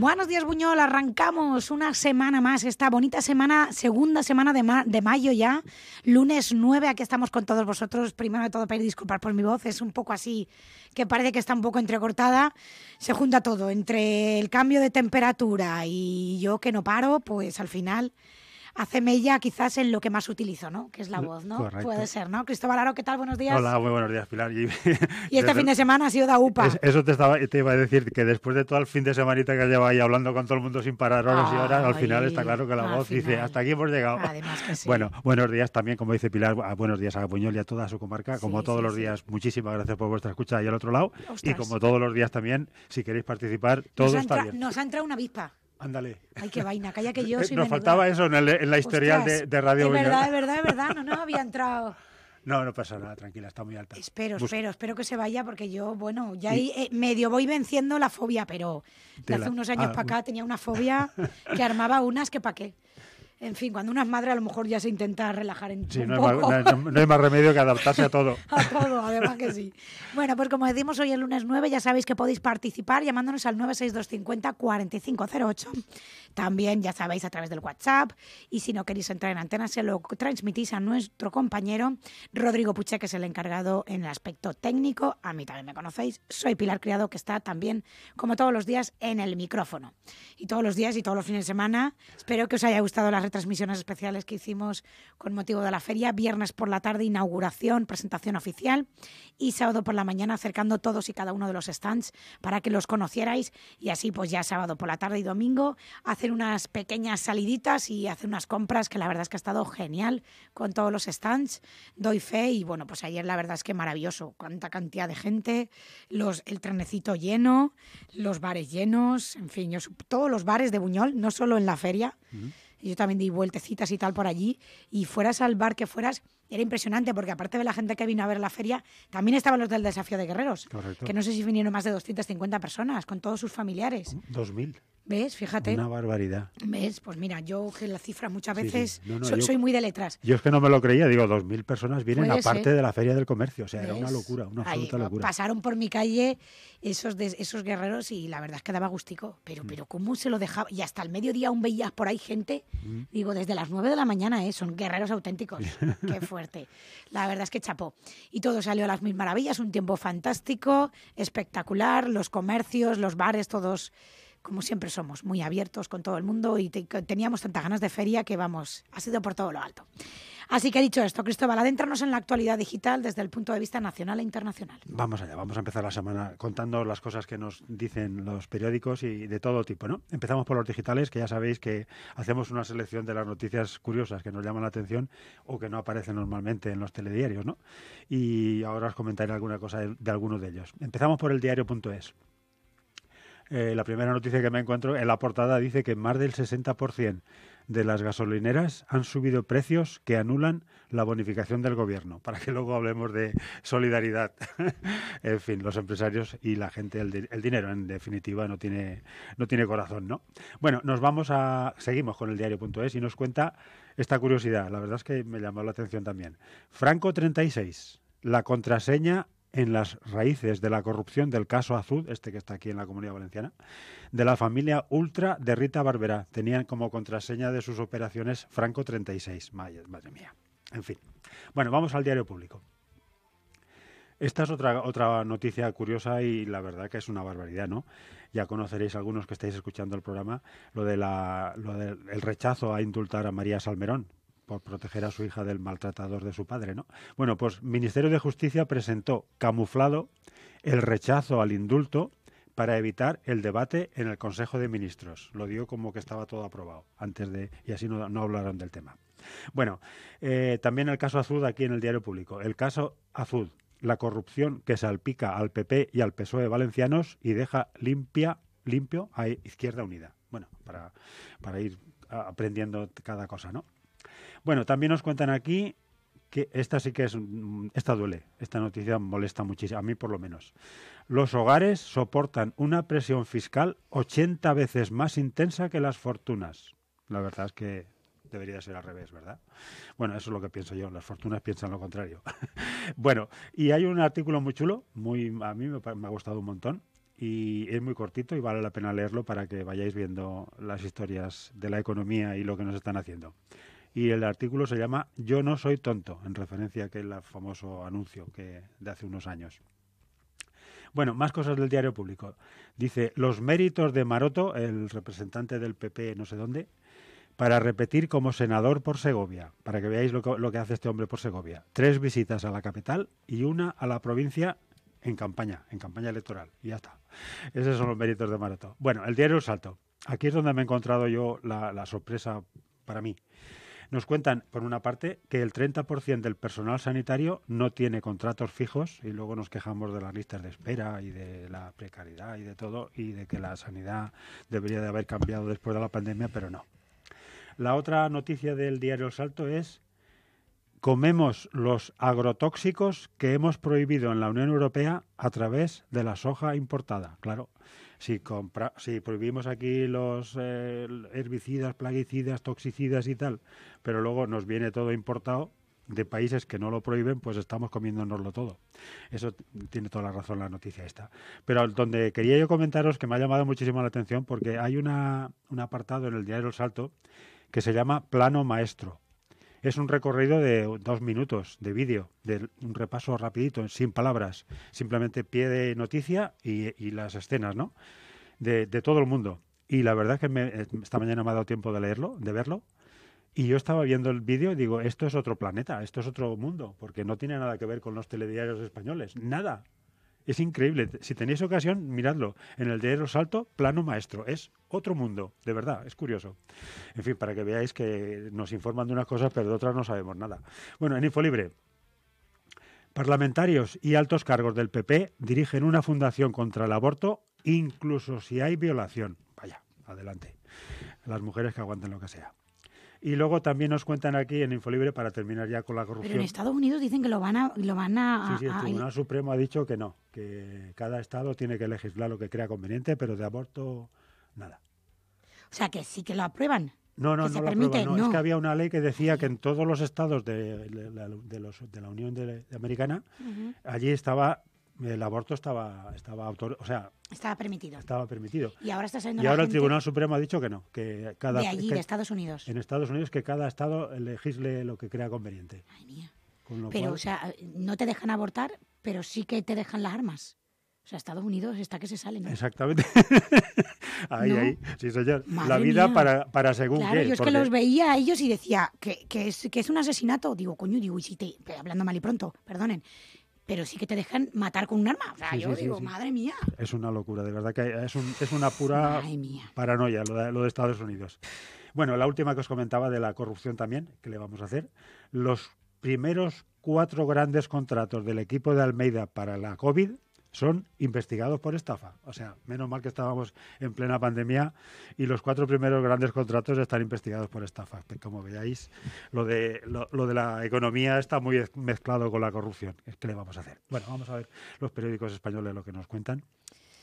Buenos días, Buñol. Arrancamos una semana más, esta bonita semana, segunda semana de, mayo ya, lunes 9. Aquí estamos con todos vosotros. Primero de todo, pedir disculpas por mi voz, es un poco así, que parece que está un poco entrecortada. Se junta todo, entre el cambio de temperatura y yo que no paro, pues al final hace mella quizás en lo que más utilizo, ¿no? Que es la mm, voz, ¿no? Puede ser, ¿no? Cristóbal Aro, ¿qué tal? Buenos días. Hola, muy buenos días, Pilar. Y, este fin de semana ha sido da UPA. eso te, estaba, iba a decir, que después de todo el fin de semanita que llevado ahí hablando con todo el mundo sin parar horas y horas, al final está claro que la voz dice, hasta aquí hemos llegado. Además que sí. Bueno, buenos días también, como dice Pilar, buenos días a Puñol y a toda su comarca. como todos los días, muchísimas gracias por vuestra escucha ahí al otro lado. Y como todos los días también, si queréis participar, todo está bien. Nos ha entrado una avispa. Ándale. Ay, qué vaina, calla que yo eh, soy Nos faltaba eso en, la historial de, de, Radio Es verdad, es verdad, es verdad, no no había entrado. No, no pasa nada, tranquila, está muy alta. Espero, espero, espero que se vaya porque yo, bueno, ya ahí, eh, medio voy venciendo la fobia, pero hace unos años ah, para acá mm. tenía una fobia que armaba unas que para qué en fin, cuando una madre a lo mejor ya se intenta relajar en un no poco. Hay más, no, hay más remedio que adaptarse a todo. a todo, además que sí. Bueno, pues como decimos hoy el lunes 9, ya sabéis que podéis participar llamándonos al 96250 4508. También ya sabéis a través del WhatsApp y si no queréis entrar en antena se lo transmitís a nuestro compañero Rodrigo Puche, que es el encargado en el aspecto técnico. A mí también me conocéis. Soy Pilar Criado, que está también, como todos los días, en el micrófono. Y todos los días y todos los fines de semana. Espero que os haya gustado la transmisiones especiales que hicimos con motivo de la feria, viernes por la tarde inauguración, presentación oficial y sábado por la mañana acercando todos y cada uno de los stands para que los conocierais y así pues ya sábado por la tarde y domingo hacer unas pequeñas saliditas y hacer unas compras que la verdad es que ha estado genial con todos los stands, doy fe y bueno pues ayer la verdad es que maravilloso, cuánta cantidad de gente, los, el trenecito lleno, los bares llenos, en fin, todos los bares de Buñol, no solo en la feria yo también di vueltecitas y tal por allí, y fueras al bar que fueras, era impresionante, porque aparte de la gente que vino a ver la feria, también estaban los del desafío de guerreros, que no sé si vinieron más de 250 personas, con todos sus familiares. 2.000. ¿Ves? Fíjate. Una barbaridad. ¿Ves? Pues mira, yo que las cifras muchas veces soy, muy de letras. Yo es que no me lo creía, digo, dos mil personas vienen aparte de la Feria del Comercio, o sea, era una locura, una absoluta locura. Pasaron por mi calle esos, esos guerreros y la verdad es que daba gustico, pero, mm. pero cómo se lo dejaba, y hasta el mediodía un veías por ahí gente, mm. digo, desde las nueve de la mañana, ¿eh? son guerreros auténticos, qué fuerte. La verdad es que chapó. Y todo salió a las mil maravillas, un tiempo fantástico, espectacular, los comercios, los bares, todos como siempre somos, muy abiertos con todo el mundo y teníamos tantas ganas de feria que vamos, ha sido por todo lo alto. Así que dicho esto, Cristóbal, adéntranos en la actualidad digital desde el punto de vista nacional e internacional. Vamos allá, vamos a empezar la semana contando las cosas que nos dicen los periódicos y de todo tipo, ¿no? Empezamos por los digitales, que ya sabéis que hacemos una selección de las noticias curiosas que nos llaman la atención o que no aparecen normalmente en los telediarios, ¿no? Y ahora os comentaré alguna cosa de, alguno algunos de ellos. Empezamos por el diario.es. Eh, la primera noticia que me encuentro en la portada dice que más del 60% de las gasolineras han subido precios que anulan la bonificación del gobierno, para que luego hablemos de solidaridad. en fin, los empresarios y la gente, el, dinero en definitiva no tiene, no tiene corazón, ¿no? Bueno, nos vamos a, seguimos con el diario.es y nos cuenta esta curiosidad, la verdad es que me llamó la atención también. Franco 36, la contraseña en las raíces de la corrupción del caso Azul, este que está aquí en la Comunidad Valenciana, de la familia Ultra de Rita Barberá. Tenían como contraseña de sus operaciones Franco 36. Madre, madre mía. En fin. Bueno, vamos al diario público. Esta es otra, otra noticia curiosa y la verdad que es una barbaridad, ¿no? Ya conoceréis algunos que estáis escuchando el programa lo de, la, lo del rechazo a indultar a María Salmerón por proteger a su hija del maltratador de su padre, ¿no? Bueno, pues Ministerio de Justicia presentó camuflado el rechazo al indulto para evitar el debate en el Consejo de Ministros. Lo dio como que estaba todo aprobado antes de y así no, no hablaron del tema. Bueno, eh, también el caso Azud aquí en el Diario Público. El caso Azud, la corrupción que salpica al PP y al PSOE valencianos y deja limpia limpio a Izquierda Unida. Bueno, para, para ir aprendiendo cada cosa, ¿no? Bueno, también nos cuentan aquí que esta sí que es, mm, esta duele, esta noticia molesta muchísimo, a mí por lo menos. Los hogares soportan una presión fiscal 80 veces más intensa que las fortunas. La verdad es que debería ser al revés, ¿verdad? Bueno, eso es lo que pienso yo, las fortunas piensan lo contrario. bueno, y hay un artículo muy chulo, muy, a mí me, me ha gustado un montón, y es muy cortito y vale la pena leerlo para que vayáis viendo las historias de la economía y lo que nos están haciendo y el artículo se llama Yo no soy tonto, en referencia a aquel famoso anuncio que, de hace unos años. Bueno, más cosas del diario público. Dice, los méritos de Maroto, el representante del PP no sé dónde, para repetir como senador por Segovia, para que veáis lo que, hace este hombre por Segovia. Tres visitas a la capital y una a la provincia en campaña, en campaña electoral. Y ya está. Esos son los méritos de Maroto. Bueno, el diario El Salto. Aquí es donde me he encontrado yo la, la sorpresa para mí. Nos cuentan, por una parte, que el 30% del personal sanitario no tiene contratos fijos y luego nos quejamos de las listas de espera y de la precariedad y de todo y de que la sanidad debería de haber cambiado después de la pandemia, pero no. La otra noticia del diario El Salto es comemos los agrotóxicos que hemos prohibido en la Unión Europea a través de la soja importada. Claro, si, compra, si prohibimos aquí los eh, herbicidas, plaguicidas, toxicidas y tal, pero luego nos viene todo importado de países que no lo prohíben, pues estamos comiéndonoslo todo. Eso tiene toda la razón la noticia esta. Pero donde quería yo comentaros que me ha llamado muchísimo la atención porque hay una, un apartado en el diario El Salto que se llama Plano Maestro es un recorrido de dos minutos de vídeo, de un repaso rapidito, sin palabras, simplemente pie de noticia y, las escenas, ¿no? De, todo el mundo. Y la verdad es que me, eh, esta mañana me ha dado tiempo de leerlo, de verlo, y yo estaba viendo el vídeo y digo, esto es otro planeta, esto es otro mundo, porque no tiene nada que ver con los telediarios españoles, nada, es increíble. Si tenéis ocasión, miradlo. En el de Alto, plano maestro. Es otro mundo, de verdad, es curioso. En fin, para que veáis que nos informan de unas cosas, pero de otras no sabemos nada. Bueno, en Infolibre. Parlamentarios y altos cargos del PP dirigen una fundación contra el aborto, incluso si hay violación. Vaya, adelante. Las mujeres que aguanten lo que sea. Y luego también nos cuentan aquí en Infolibre, para terminar ya con la corrupción. Pero en Estados Unidos dicen que lo van a... Lo van a sí, sí, el Tribunal Supremo ha dicho que no, que cada Estado tiene que legislar lo que crea conveniente, pero de aborto, nada. O sea, que sí que lo aprueban. No, no, no, Es que había una ley que decía que en todos los estados de, de, la Unión Americana, allí estaba el aborto estaba, estaba autor, o sea, estaba permitido. Estaba permitido. Y ahora está saliendo Y ahora el Tribunal Supremo ha dicho que no, que cada de allí, de Estados Unidos. En Estados Unidos que cada estado legisle lo que crea conveniente. Ay, mía. pero o sea, no te dejan abortar, pero sí que te dejan las armas. O sea, Estados Unidos está que se sale, ¿no? Exactamente. ahí, ahí. Sí, señor. la vida para, para según Claro, yo es que los veía a ellos y decía que, que, es, que es un asesinato. Digo, coño, digo, y si te... Hablando mal y pronto, perdonen pero sí que te dejan matar con un arma. O sea, yo digo, madre mía. Es una locura, de verdad que es, una pura paranoia lo de, lo de, Estados Unidos. Bueno, la última que os comentaba de la corrupción también, que le vamos a hacer. Los primeros cuatro grandes contratos del equipo de Almeida para la COVID son investigados por estafa. O sea, menos mal que estábamos en plena pandemia y los cuatro primeros grandes contratos están investigados por estafa. Como veáis, lo de, lo, de la economía está muy mezclado con la corrupción. ¿Qué le vamos a hacer? Bueno, vamos a ver los periódicos españoles lo que nos cuentan,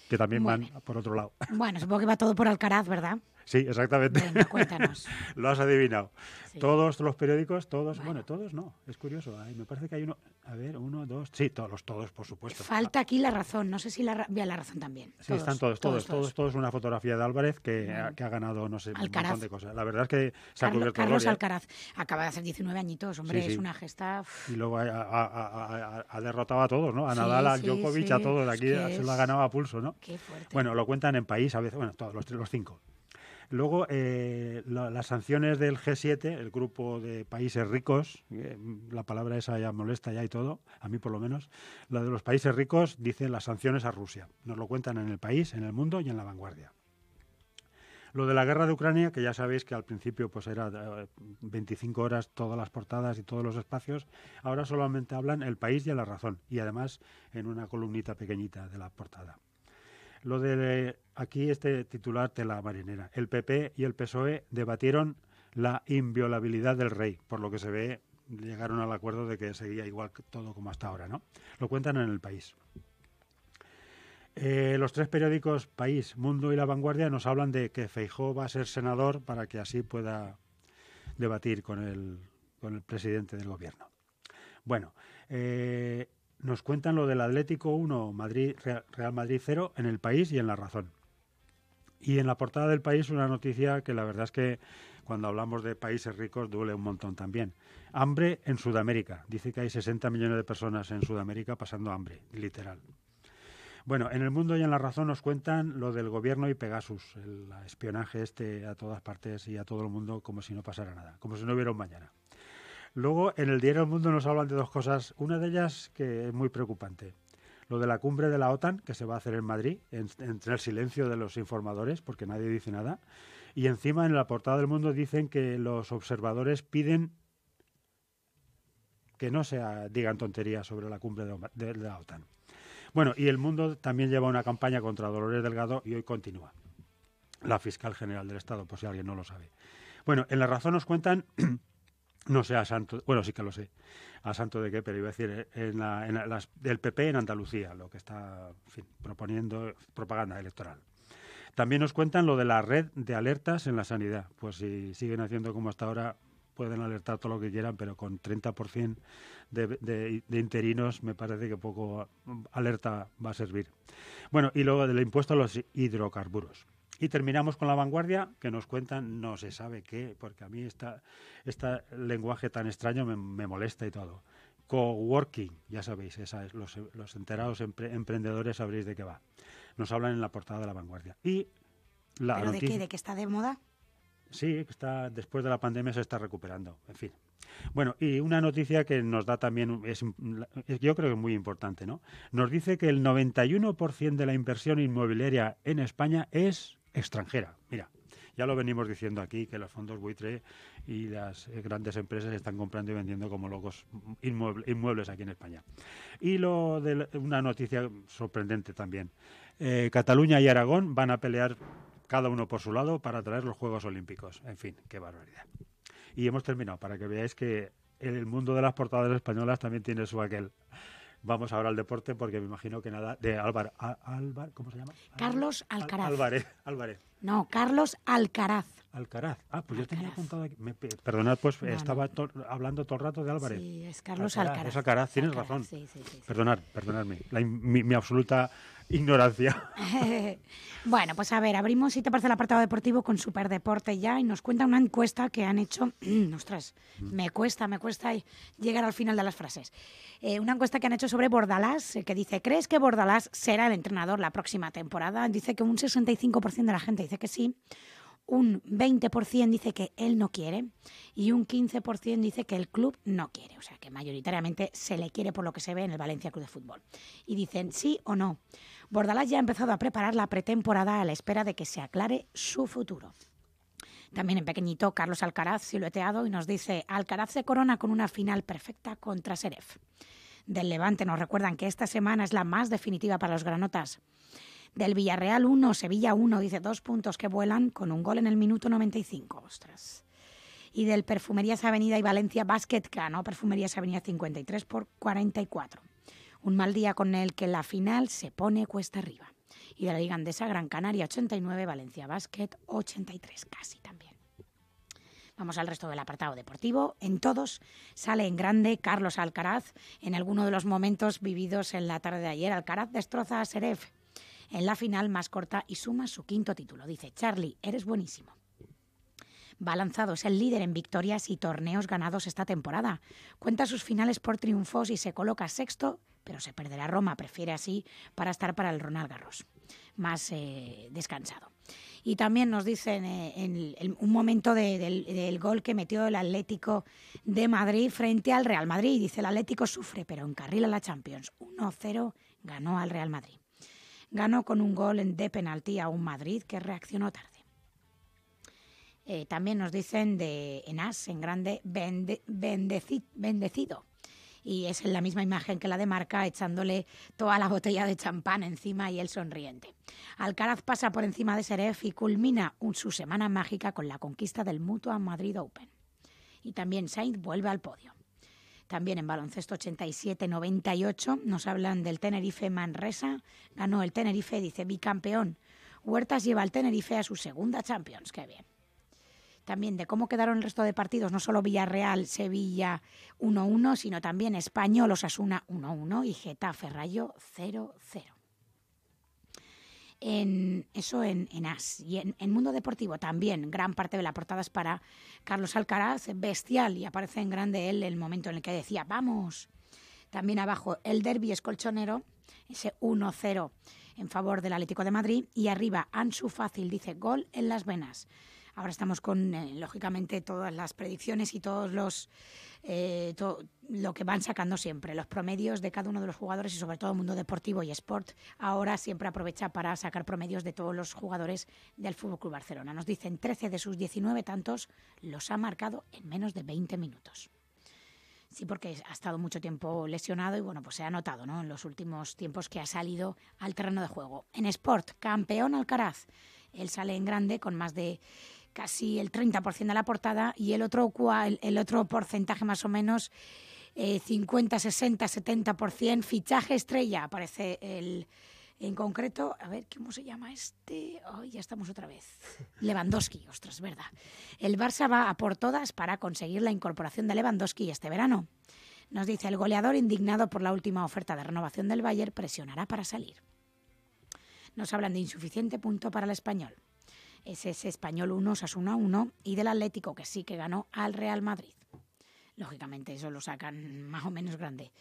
que también van por otro lado. Bueno, supongo que va todo por Alcaraz, ¿verdad? Sí, exactamente. cuéntanos. Lo has adivinado. Todos los periódicos, todos, bueno. todos no, es curioso. me parece que hay uno, a ver, uno, dos, sí, todos, los todos, por supuesto. Falta aquí la razón, no sé si la, vea la razón también. Sí, están todos, todos, todos, todos, una fotografía de Álvarez que, ha ganado, no sé, un montón de cosas. La verdad es que se ha cubierto Carlos Alcaraz acaba de hacer 19 añitos, hombre, es una gesta. Y luego ha, derrotado a todos, ¿no? A Nadal, a Djokovic, a todos, aquí se lo ha ganado a pulso, ¿no? Qué fuerte. Bueno, lo cuentan en país, a veces, bueno, todos, los, los cinco. Luego, eh, las sanciones del G7, el grupo de países ricos, eh, la palabra esa ya molesta ya y todo, a mí por lo menos, la de los países ricos dicen las sanciones a Rusia. Nos lo cuentan en el país, en el mundo y en la vanguardia. Lo de la guerra de Ucrania, que ya sabéis que al principio pues era 25 eh, horas todas las portadas y todos los espacios, ahora solamente hablan el país y la razón, y además en una columnita pequeñita de la portada. Lo de aquí este titular de la marinera. El PP y el PSOE debatieron la inviolabilidad del rey, por lo que se ve llegaron al acuerdo de que seguía igual todo como hasta ahora, ¿no? Lo cuentan en el país. Eh, los tres periódicos País, Mundo y La Vanguardia nos hablan de que Feijó va a ser senador para que así pueda debatir con el, con el presidente del gobierno. Bueno, eh, nos cuentan lo del Atlético 1, Madrid, Real Madrid 0 en el país y en la razón. Y en la portada del país una noticia que la verdad es que cuando hablamos de países ricos duele un montón también. Hambre en Sudamérica. Dice que hay 60 millones de personas en Sudamérica pasando hambre, literal. Bueno, en el mundo y en la razón nos cuentan lo del gobierno y Pegasus, el espionaje este a todas partes y a todo el mundo como si no pasara nada, como si no hubiera un mañana. Luego, en el diario El Mundo nos hablan de dos cosas. Una de ellas que es muy preocupante. Lo de la cumbre de la OTAN, que se va a hacer en Madrid, entre el silencio de los informadores, porque nadie dice nada. Y encima, en la portada del Mundo, dicen que los observadores piden que no se digan tonterías sobre la cumbre de la OTAN. Bueno, y el mundo también lleva una campaña contra Dolores Delgado y hoy continúa. La fiscal general del Estado, por si alguien no lo sabe. Bueno, en La Razón nos cuentan no sé a santo, bueno, sí que lo sé, a santo de qué, pero iba a decir, en, del PP en Andalucía, lo que está proponiendo propaganda electoral. También nos cuentan lo de la red de alertas en la sanidad. Pues si siguen haciendo como hasta ahora, pueden alertar todo lo que quieran, pero con 30% de, de, interinos me parece que poco alerta va a servir. Bueno, y luego del impuesto a los hidrocarburos. Y terminamos con la vanguardia, que nos cuentan, no se sabe qué, porque a mí este lenguaje tan extraño me, molesta y todo. Coworking, ya sabéis, los, enterados emprendedores sabréis de qué va. Nos hablan en la portada de la vanguardia. Y la ¿Pero de qué? ¿De que está de moda? Sí, está, después de la pandemia se está recuperando, en fin. Bueno, y una noticia que nos da también, es, yo creo que es muy importante, ¿no? Nos dice que el 91% de la inversión inmobiliaria en España es extranjera. Mira, ya lo venimos diciendo aquí, que los fondos buitre y las eh, grandes empresas están comprando y vendiendo como locos inmuebles aquí en España. Y lo de una noticia sorprendente también. Eh, Cataluña y Aragón van a pelear cada uno por su lado para traer los Juegos Olímpicos. En fin, qué barbaridad. Y hemos terminado, para que veáis que el mundo de las portadas españolas también tiene su aquel. Vamos ahora al deporte porque me imagino que nada de Álvaro, Álvaro ¿cómo se llama? Carlos Alcaraz. Álvarez, Álvarez. No, Carlos Alcaraz. Alcaraz. Ah, pues yo tenía apuntado aquí. perdonad, pues estaba hablando todo el rato de Álvarez. Sí, es Carlos Alcaraz. Alcaraz, Alcaraz. tienes razón. Sí, sí, sí, perdonad, perdonadme. La, mi absoluta ignorancia. bueno, pues a ver, abrimos, si te parece, el apartado deportivo con Superdeporte ya y nos cuenta una encuesta que han hecho. Ostras, me cuesta, me cuesta llegar al final de las frases. Eh, una encuesta que han hecho sobre Bordalás, eh, que dice: ¿Crees que Bordalás será el entrenador la próxima temporada? Dice que un 65% de la gente dice que sí, un 20% dice que él no quiere y un 15% dice que el club no quiere. O sea, que mayoritariamente se le quiere por lo que se ve en el Valencia Club de Fútbol. Y dicen sí o no. Bordalás ya ha empezado a preparar la pretemporada a la espera de que se aclare su futuro. También en pequeñito, Carlos Alcaraz silueteado y nos dice: Alcaraz se corona con una final perfecta contra Seref. Del Levante nos recuerdan que esta semana es la más definitiva para los granotas del Villarreal 1, Sevilla 1, dice dos puntos que vuelan con un gol en el minuto 95, ostras. Y del Perfumerías Avenida y Valencia Basket ¿no? Perfumerías Avenida 53 por 44. Un mal día con el que la final se pone cuesta arriba. Y de la Liga Andesa, Gran Canaria 89, Valencia Basket 83, casi también. Vamos al resto del apartado deportivo. En todos sale en grande Carlos Alcaraz. En alguno de los momentos vividos en la tarde de ayer, Alcaraz destroza a Seref en la final más corta y suma su quinto título. Dice, Charlie, eres buenísimo. Balanzado es el líder en victorias y torneos ganados esta temporada. Cuenta sus finales por triunfos y se coloca sexto, pero se perderá Roma, prefiere así para estar para el Ronald Garros, más eh, descansado. Y también nos dicen eh, en un momento del, del, gol que metió el Atlético de Madrid frente al Real Madrid. Dice el Atlético sufre, pero encarrila la Champions. 1-0 ganó al Real Madrid ganó con un gol en de penalti a un Madrid que reaccionó tarde. Eh, también nos dicen de Enas, en grande, bendecido. Y es en la misma imagen que la de Marca, echándole toda la botella de champán encima y él sonriente. Alcaraz pasa por encima de Seref y culmina su semana mágica con la conquista del Mutua Madrid Open. Y también Sainz vuelve al podio. También en baloncesto 87-98 nos hablan del Tenerife Manresa. Ganó el Tenerife, dice bicampeón. Huertas lleva al Tenerife a su segunda Champions. Qué bien. También de cómo quedaron el resto de partidos, no solo Villarreal, Sevilla 1-1, sino también Español, Osasuna 1-1 y Getafe Rayo 0-0 en eso en, en AS. Y en, el Mundo Deportivo también, gran parte de la portada es para Carlos Alcaraz, bestial, y aparece en grande él el momento en el que decía, vamos. También abajo, el derby es colchonero, ese 1-0 en favor del Atlético de Madrid, y arriba, Ansu Fácil dice, gol en las venas. Ahora estamos con, eh, lógicamente, todas las predicciones y todos los eh, lo que van sacando siempre, los promedios de cada uno de los jugadores y sobre todo el mundo deportivo y sport ahora siempre aprovecha para sacar promedios de todos los jugadores del FC Barcelona. Nos dicen 13 de sus 19 tantos los ha marcado en menos de 20 minutos. Sí, porque ha estado mucho tiempo lesionado y bueno, pues se ha notado, ¿no? En los últimos tiempos que ha salido al terreno de juego. En Sport, campeón Alcaraz. Él sale en grande con más de casi el 30% de la portada y el otro, el otro porcentaje más o menos 50, 60, 70%, fichaje estrella, aparece el... En concreto, a ver, ¿cómo se llama este? Hoy ya estamos otra vez. Lewandowski, ostras, verdad. El Barça va a por todas para conseguir la incorporación de Lewandowski este verano. Nos dice, el goleador indignado por la última oferta de renovación del Bayern presionará para salir. Nos hablan de insuficiente punto para el español es ese Español 1, a 1 y del Atlético, que sí que ganó al Real Madrid. Lógicamente, eso lo sacan más o menos grande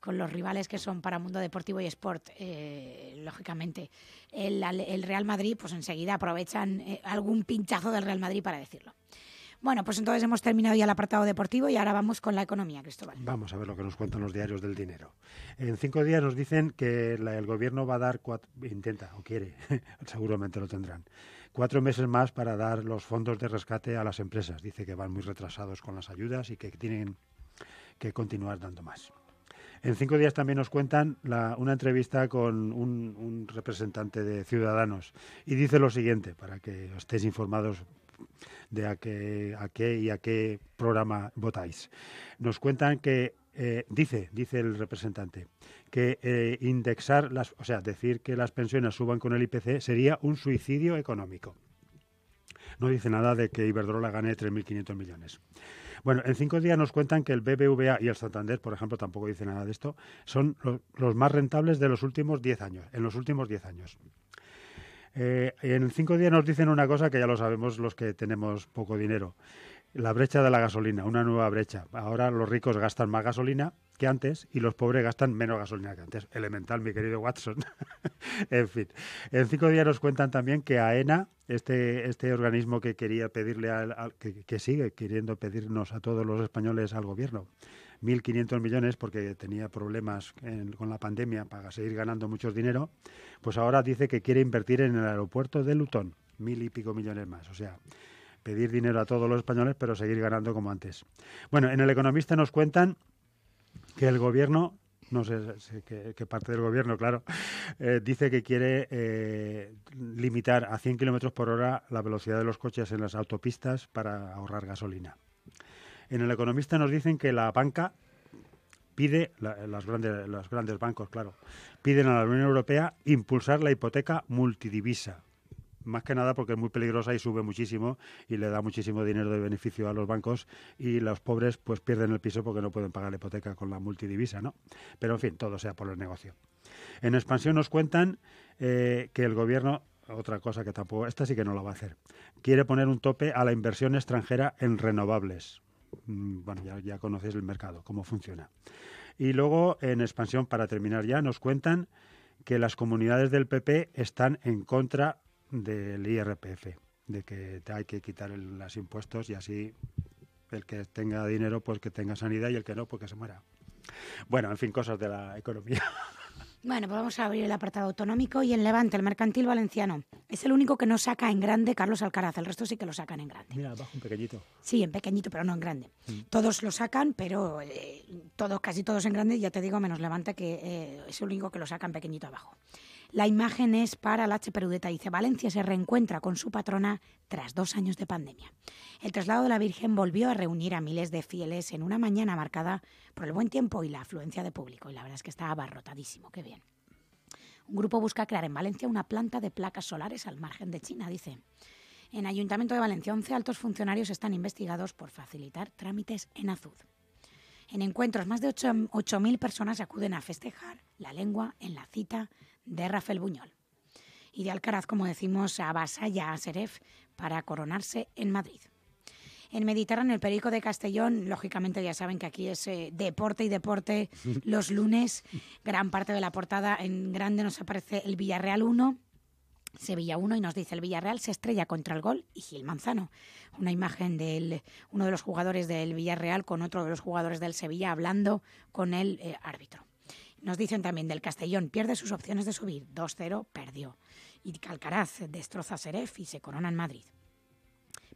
con los rivales que son para Mundo Deportivo y Sport, eh, lógicamente, el, el, Real Madrid, pues enseguida aprovechan eh, algún pinchazo del Real Madrid para decirlo. Bueno, pues entonces hemos terminado ya el apartado deportivo y ahora vamos con la economía, Cristóbal. Vamos a ver lo que nos cuentan los diarios del dinero. En cinco días nos dicen que el gobierno va a dar cuatro, intenta o quiere, seguramente lo tendrán, cuatro meses más para dar los fondos de rescate a las empresas. Dice que van muy retrasados con las ayudas y que tienen que continuar dando más. En cinco días también nos cuentan una entrevista con un, representante de Ciudadanos y dice lo siguiente, para que estéis informados de a qué y a qué programa votáis. Nos cuentan que eh, dice, dice el representante, que eh, indexar las, o sea, decir que las pensiones suban con el IPC sería un suicidio económico. No dice nada de que Iberdrola gane 3.500 millones. Bueno, en cinco días nos cuentan que el BBVA y el Santander, por ejemplo, tampoco dice nada de esto, son los más rentables de los últimos diez años, en los últimos diez años. Eh, en cinco días nos dicen una cosa que ya lo sabemos los que tenemos poco dinero. La brecha de la gasolina, una nueva brecha. Ahora los ricos gastan más gasolina que antes y los pobres gastan menos gasolina que antes. Elemental, mi querido Watson. en fin, en cinco días nos cuentan también que AENA, este, este organismo que quería pedirle, al, que, sigue queriendo pedirnos a todos los españoles al gobierno, 1.500 millones porque tenía problemas con la pandemia para seguir ganando mucho dinero, pues ahora dice que quiere invertir en el aeropuerto de Lutón, mil y pico millones más. O sea, pedir dinero a todos los españoles, pero seguir ganando como antes. Bueno, en El Economista nos cuentan que el gobierno no sé qué, parte del gobierno, claro, eh, dice que quiere eh, limitar a 100 kilómetros por hora la velocidad de los coches en las autopistas para ahorrar gasolina. En El Economista nos dicen que la banca pide, las grandes, los grandes bancos, claro, piden a la Unión Europea impulsar la hipoteca multidivisa más que nada porque es muy peligrosa y sube muchísimo y le da muchísimo dinero de beneficio a los bancos y los pobres pues pierden el piso porque no pueden pagar la hipoteca con la multidivisa, ¿no? Pero en fin, todo sea por el negocio. En expansión nos cuentan eh, que el gobierno otra cosa que tampoco, esta sí que no la va a hacer. Quiere poner un tope a la inversión extranjera en renovables. Mm, bueno, ya, ya conocéis el mercado, cómo funciona. Y luego, en expansión, para terminar ya, nos cuentan que las comunidades del PP están en contra del IRPF, de que hay que quitar los impuestos y así el que tenga dinero pues que tenga sanidad y el que no pues que se muera. Bueno, en fin, cosas de la economía. Bueno, pues vamos a abrir el apartado autonómico y en Levante, el mercantil valenciano. Es el único que no saca en grande Carlos Alcaraz, el resto sí que lo sacan en grande. Mira, abajo, en pequeñito. Sí, en pequeñito, pero no en grande. Mm. Todos lo sacan, pero eh, todos, casi todos en grande, ya te digo, menos Levante, que eh, es el único que lo sacan pequeñito abajo. La imagen es para la H. Perudeta. Dice, Valencia se reencuentra con su patrona tras dos años de pandemia. El traslado de la Virgen volvió a reunir a miles de fieles en una mañana marcada por el buen tiempo y la afluencia de público. Y la verdad es que está abarrotadísimo, qué bien. Un grupo busca crear en Valencia una planta de placas solares al margen de China, dice. En Ayuntamiento de Valencia, 11 altos funcionarios están investigados por facilitar trámites en Azud. En encuentros, más de 8.000 personas acuden a festejar la lengua en la cita de Rafael Buñol. Y de Alcaraz, como decimos, avasalla a Seref para coronarse en Madrid. En Mediterráneo, el periódico de Castellón, lógicamente ya saben que aquí es eh, deporte y deporte los lunes. Gran parte de la portada en grande nos aparece el Villarreal 1, Sevilla 1 y nos dice el Villarreal se estrella contra el gol y Gil Manzano. Una imagen de uno de los jugadores del Villarreal con otro de los jugadores del Sevilla hablando con el eh, árbitro. Nos dicen también del Castellón, pierde sus opciones de subir, 2-0, perdió. Y Calcaraz destroza Seref y se corona en Madrid.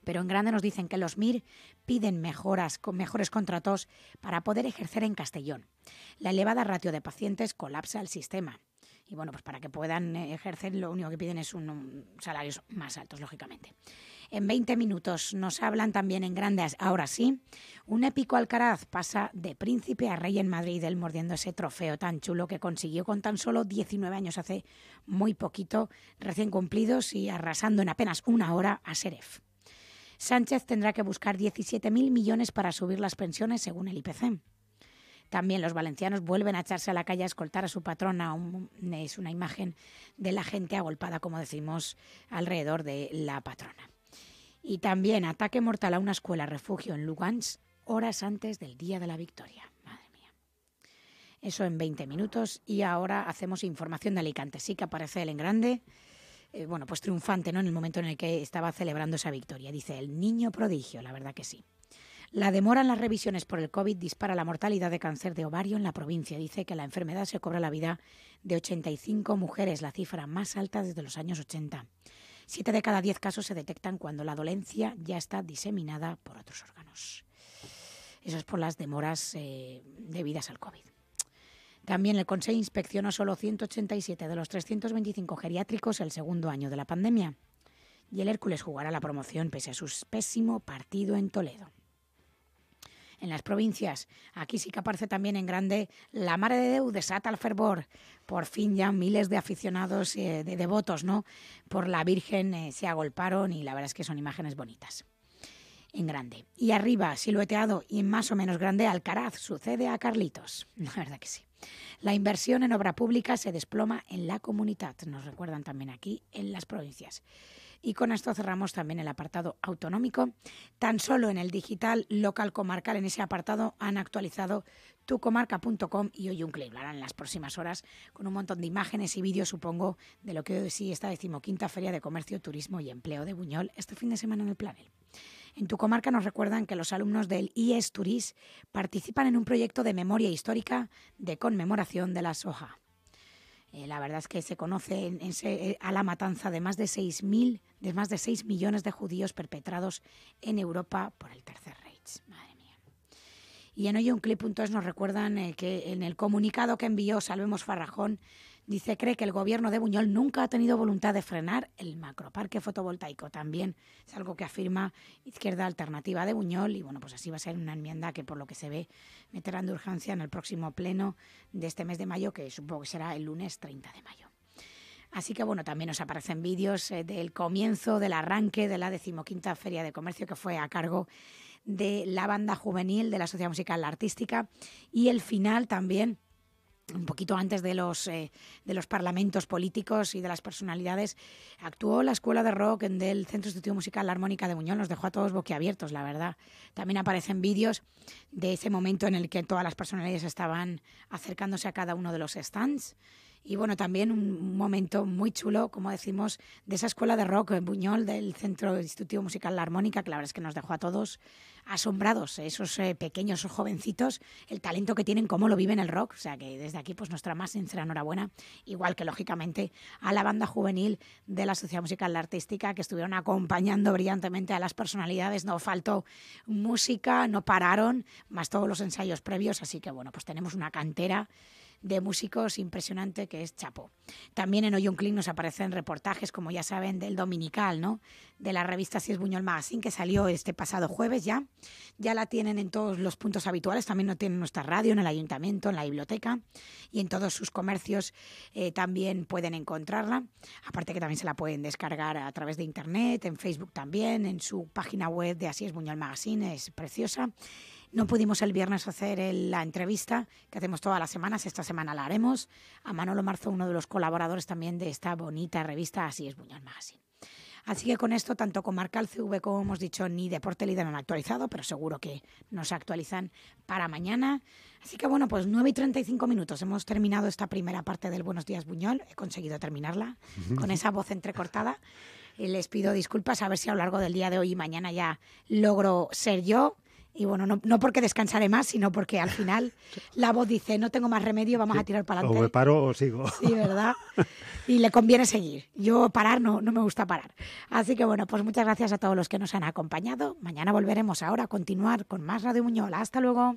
Pero en grande nos dicen que los MIR piden mejoras, mejores contratos para poder ejercer en Castellón. La elevada ratio de pacientes colapsa el sistema y bueno, pues para que puedan eh, ejercer lo único que piden es un, salarios más altos, lógicamente. En 20 minutos nos hablan también en grandes, ahora sí, un épico Alcaraz pasa de príncipe a rey en Madrid, él mordiendo ese trofeo tan chulo que consiguió con tan solo 19 años hace muy poquito, recién cumplidos y arrasando en apenas una hora a Seref. Sánchez tendrá que buscar 17.000 millones para subir las pensiones según el IPC. También los valencianos vuelven a echarse a la calle a escoltar a su patrona. es una imagen de la gente agolpada, como decimos, alrededor de la patrona. Y también ataque mortal a una escuela refugio en Lugans horas antes del Día de la Victoria. Madre mía. Eso en 20 minutos y ahora hacemos información de Alicante. Sí que aparece el en grande. Eh, bueno, pues triunfante, ¿no? En el momento en el que estaba celebrando esa victoria. Dice el niño prodigio, la verdad que sí. La demora en las revisiones por el COVID dispara la mortalidad de cáncer de ovario en la provincia. Dice que la enfermedad se cobra la vida de 85 mujeres, la cifra más alta desde los años 80. Siete de cada diez casos se detectan cuando la dolencia ya está diseminada por otros órganos. Eso es por las demoras eh, debidas al COVID. También el Consejo inspeccionó solo 187 de los 325 geriátricos el segundo año de la pandemia. Y el Hércules jugará la promoción pese a su pésimo partido en Toledo en las provincias. Aquí sí que aparece también en grande la Mare de Déu desata el fervor. Por fin ya miles de aficionados, y eh, de devotos, ¿no? Por la Virgen eh, se agolparon y la verdad es que son imágenes bonitas. En grande. Y arriba, silueteado y más o menos grande, Alcaraz sucede a Carlitos. La verdad que sí. La inversión en obra pública se desploma en la comunidad, nos recuerdan también aquí en las provincias. Y con esto cerramos también el apartado autonómico. Tan solo en el digital local comarcal, en ese apartado han actualizado tucomarca.com y hoy un clip. hablarán en las próximas horas con un montón de imágenes y vídeos, supongo, de lo que hoy sí esta decimoquinta Feria de Comercio, Turismo y Empleo de Buñol este fin de semana en el Planel. En tu comarca nos recuerdan que los alumnos del IES Turis participan en un proyecto de memoria histórica de conmemoración de la soja. Eh, la verdad es que se conoce eh, a la matanza de más de 6.000, de más de 6 millones de judíos perpetrados en Europa por el Tercer Reich. Madre mía. Y en entonces nos recuerdan eh, que en el comunicado que envió Salvemos Farrajón, Dice, cree que el gobierno de Buñol nunca ha tenido voluntad de frenar el macroparque fotovoltaico. También es algo que afirma Izquierda Alternativa de Buñol y bueno, pues así va a ser una enmienda que por lo que se ve meterán de urgencia en el próximo pleno de este mes de mayo, que supongo que será el lunes 30 de mayo. Así que bueno, también nos aparecen vídeos eh, del comienzo, del arranque de la decimoquinta Feria de Comercio que fue a cargo de la banda juvenil de la Sociedad Musical Artística y el final también un poquito antes eh, de los, parlamentos políticos y de las personalidades, actuó la Escuela de Rock del Centro Estudio Musical La Armónica de Buñol. Nos dejó a todos boquiabiertos, la verdad. También aparecen vídeos de ese momento en el que todas las personalidades estaban acercándose a cada uno de los stands y bueno, también un momento muy chulo, como decimos, de esa escuela de rock en Buñol, del Centro Institutivo Musical La Armónica, que la verdad es que nos dejó a todos asombrados, eh, esos eh, pequeños, jovencitos, el talento que tienen, cómo lo viven el rock. O sea que desde aquí, pues nuestra más sincera enhorabuena, igual que lógicamente a la banda juvenil de la Sociedad Musical La Artística, que estuvieron acompañando brillantemente a las personalidades. No faltó música, no pararon, más todos los ensayos previos. Así que bueno, pues tenemos una cantera de músicos impresionante que es Chapo. También en un Click nos aparecen reportajes, como ya saben, del Dominical, ¿no? De la revista Así es Buñol Magazine, que salió este pasado jueves ya. Ya la tienen en todos los puntos habituales, también lo tienen nuestra radio, en el ayuntamiento, en la biblioteca y en todos sus comercios eh, también pueden encontrarla. Aparte que también se la pueden descargar a través de internet, en Facebook también, en su página web de Así es Buñol Magazine, es preciosa. No pudimos el viernes hacer la entrevista que hacemos todas las semanas, esta semana la haremos, a Manolo Marzo, uno de los colaboradores también de esta bonita revista Así es Buñol Magazine. Así que con esto, tanto con Marcal, CV como hemos dicho, ni Deporte Líder han actualizado, pero seguro que nos actualizan para mañana. Así que bueno, pues 9 y 35 minutos. Hemos terminado esta primera parte del Buenos Días Buñol. He conseguido terminarla con esa voz entrecortada. Les pido disculpas a ver si a lo largo del día de hoy y mañana ya logro ser yo. Y bueno, no, porque descansaré más, sino porque al final la voz dice, no tengo más remedio, vamos a tirar para adelante. O me paro o sigo. Sí, ¿verdad? Y le conviene seguir. Yo parar no, no me gusta parar. Así que bueno, pues muchas gracias a todos los que nos han acompañado. Mañana volveremos ahora a continuar con más Radio Muñola. Hasta luego.